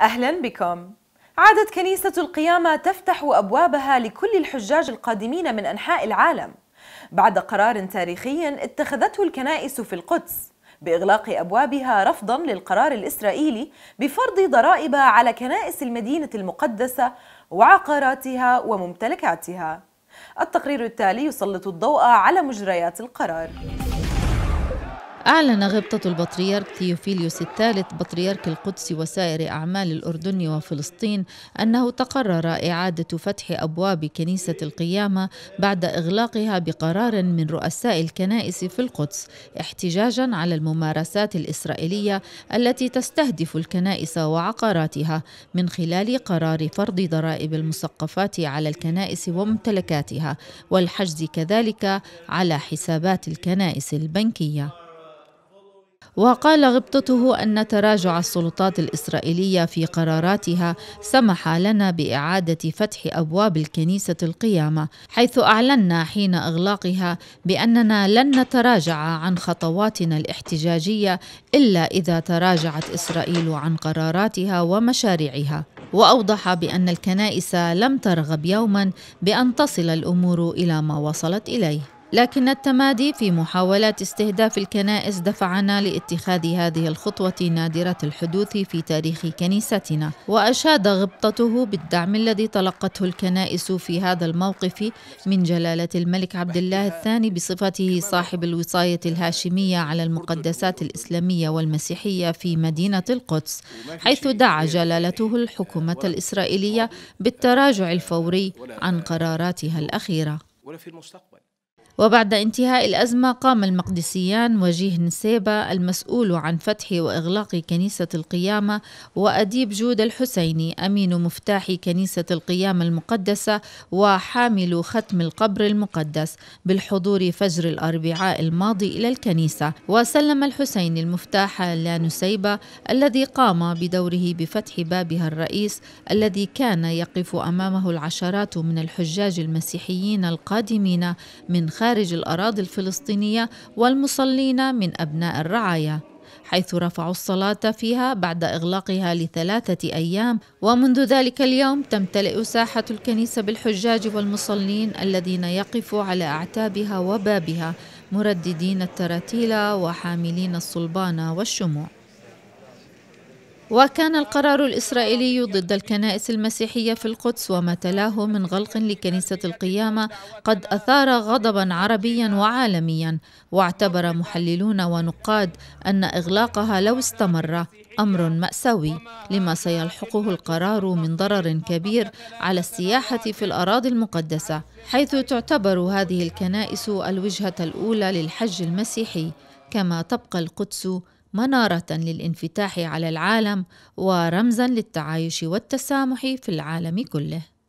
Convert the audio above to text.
أهلا بكم عادت كنيسة القيامة تفتح أبوابها لكل الحجاج القادمين من أنحاء العالم بعد قرار تاريخي اتخذته الكنائس في القدس بإغلاق أبوابها رفضا للقرار الإسرائيلي بفرض ضرائب على كنائس المدينة المقدسة وعقاراتها وممتلكاتها التقرير التالي يسلط الضوء على مجريات القرار أعلن غبطة البطريرك ثيوفيليوس الثالث بطريرك القدس وسائر أعمال الأردن وفلسطين أنه تقرر إعادة فتح أبواب كنيسة القيامة بعد إغلاقها بقرار من رؤساء الكنائس في القدس احتجاجا على الممارسات الإسرائيلية التي تستهدف الكنائس وعقاراتها من خلال قرار فرض ضرائب المسقفات على الكنائس وممتلكاتها والحجز كذلك على حسابات الكنائس البنكيه وقال غبطته أن تراجع السلطات الإسرائيلية في قراراتها سمح لنا بإعادة فتح أبواب الكنيسة القيامة حيث أعلنا حين إغلاقها بأننا لن نتراجع عن خطواتنا الاحتجاجية إلا إذا تراجعت إسرائيل عن قراراتها ومشاريعها واوضح بان الكنائس لم ترغب يوما بان تصل الامور الى ما وصلت اليه لكن التمادي في محاولات استهداف الكنائس دفعنا لاتخاذ هذه الخطوة نادرة الحدوث في تاريخ كنيستنا، وأشاد غبطته بالدعم الذي تلقته الكنائس في هذا الموقف من جلالة الملك عبد الله الثاني بصفته صاحب الوصاية الهاشمية على المقدسات الإسلامية والمسيحية في مدينة القدس، حيث دعا جلالته الحكومة الإسرائيلية بالتراجع الفوري عن قراراتها الأخيرة. ولا في المستقبل وبعد انتهاء الأزمة قام المقدسيان وجيه نسيبة المسؤول عن فتح وإغلاق كنيسة القيامة وأديب جود الحسيني أمين مفتاح كنيسة القيامة المقدسة وحامل ختم القبر المقدس بالحضور فجر الأربعاء الماضي إلى الكنيسة وسلم الحسيني المفتاح لنسيبة الذي قام بدوره بفتح بابها الرئيس الذي كان يقف أمامه العشرات من الحجاج المسيحيين القادمين من خارج خارج الأراضي الفلسطينية والمصلين من أبناء الرعايا حيث رفعوا الصلاة فيها بعد إغلاقها لثلاثة أيام ومنذ ذلك اليوم تمتلئ ساحة الكنيسة بالحجاج والمصلين الذين يقفوا على أعتابها وبابها مرددين التراتيل وحاملين الصلبان والشموع وكان القرار الإسرائيلي ضد الكنائس المسيحية في القدس وما تلاه من غلق لكنيسة القيامة قد أثار غضبا عربيا وعالميا واعتبر محللون ونقاد أن إغلاقها لو استمر أمر مأساوي لما سيلحقه القرار من ضرر كبير على السياحة في الأراضي المقدسة حيث تعتبر هذه الكنائس الوجهة الأولى للحج المسيحي كما تبقى القدس منارة للانفتاح على العالم ورمزا للتعايش والتسامح في العالم كله